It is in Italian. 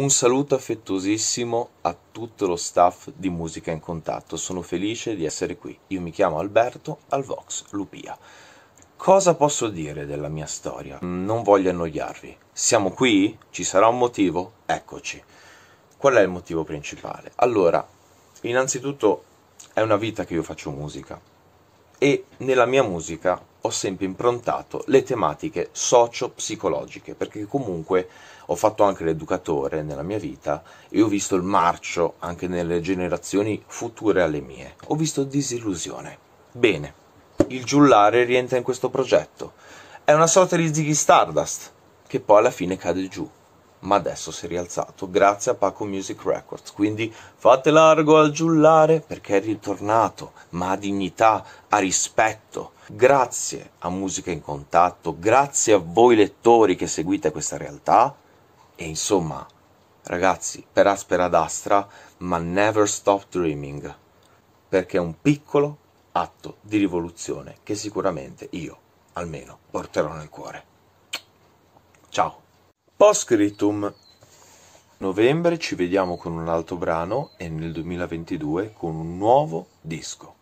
Un saluto affettuosissimo a tutto lo staff di Musica in Contatto, sono felice di essere qui. Io mi chiamo Alberto Alvox Lupia. Cosa posso dire della mia storia? Non voglio annoiarvi. Siamo qui? Ci sarà un motivo? Eccoci. Qual è il motivo principale? Allora, innanzitutto è una vita che io faccio musica e nella mia musica ho sempre improntato le tematiche socio-psicologiche, perché comunque ho fatto anche l'educatore nella mia vita e ho visto il marcio anche nelle generazioni future alle mie. Ho visto disillusione. Bene, il giullare rientra in questo progetto. È una sorta di Ziggy Stardust, che poi alla fine cade giù ma adesso si è rialzato grazie a Paco Music Records. Quindi fate largo al giullare perché è ritornato, ma ha dignità, ha rispetto, Grazie a Musica in Contatto, grazie a voi lettori che seguite questa realtà e insomma, ragazzi, per aspera d'astra, ma never stop dreaming, perché è un piccolo atto di rivoluzione che sicuramente io, almeno, porterò nel cuore. Ciao! Postscriptum Novembre ci vediamo con un altro brano e nel 2022 con un nuovo disco.